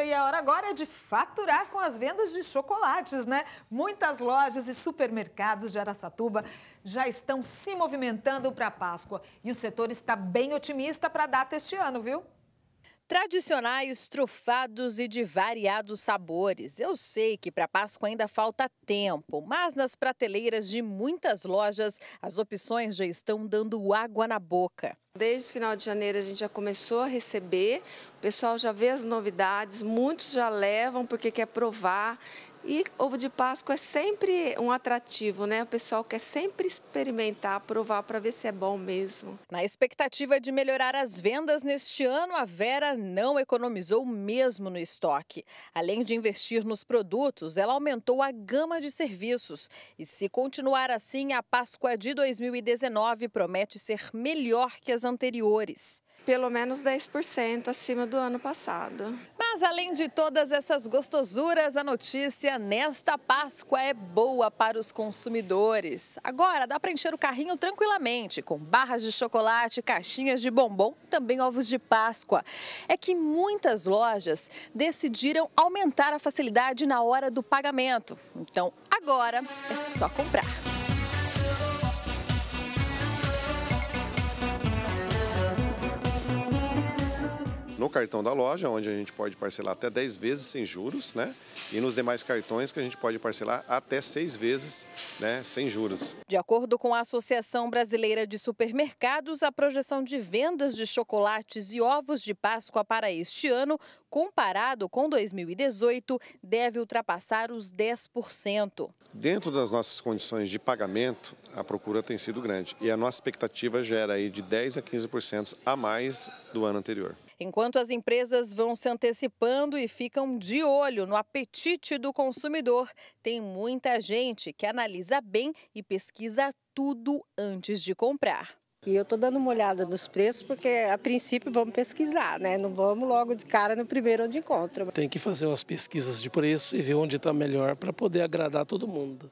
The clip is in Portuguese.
sexta e a hora agora é de faturar com as vendas de chocolates, né? Muitas lojas e supermercados de Araçatuba já estão se movimentando para a Páscoa e o setor está bem otimista para a data este ano, viu? Tradicionais, trufados e de variados sabores. Eu sei que para Páscoa ainda falta tempo, mas nas prateleiras de muitas lojas as opções já estão dando água na boca. Desde o final de janeiro a gente já começou a receber, o pessoal já vê as novidades, muitos já levam porque quer provar, e ovo de Páscoa é sempre um atrativo, né? O pessoal quer sempre experimentar, provar para ver se é bom mesmo. Na expectativa de melhorar as vendas neste ano, a Vera não economizou mesmo no estoque. Além de investir nos produtos, ela aumentou a gama de serviços. E se continuar assim, a Páscoa de 2019 promete ser melhor que as anteriores. Pelo menos 10% acima do ano passado. Mas além de todas essas gostosuras, a notícia nesta Páscoa é boa para os consumidores. Agora dá para encher o carrinho tranquilamente com barras de chocolate, caixinhas de bombom, também ovos de Páscoa. É que muitas lojas decidiram aumentar a facilidade na hora do pagamento. Então agora é só comprar. no cartão da loja, onde a gente pode parcelar até 10 vezes sem juros, né? E nos demais cartões que a gente pode parcelar até 6 vezes né, sem juros. De acordo com a Associação Brasileira de Supermercados, a projeção de vendas de chocolates e ovos de Páscoa para este ano, comparado com 2018, deve ultrapassar os 10%. Dentro das nossas condições de pagamento, a procura tem sido grande e a nossa expectativa gera aí de 10 a 15% a mais do ano anterior enquanto as empresas vão se antecipando e ficam de olho no apetite do consumidor, tem muita gente que analisa bem e pesquisa tudo antes de comprar. E eu estou dando uma olhada nos preços, porque a princípio vamos pesquisar, né? Não vamos logo de cara no primeiro onde encontra. Tem que fazer umas pesquisas de preço e ver onde está melhor para poder agradar todo mundo.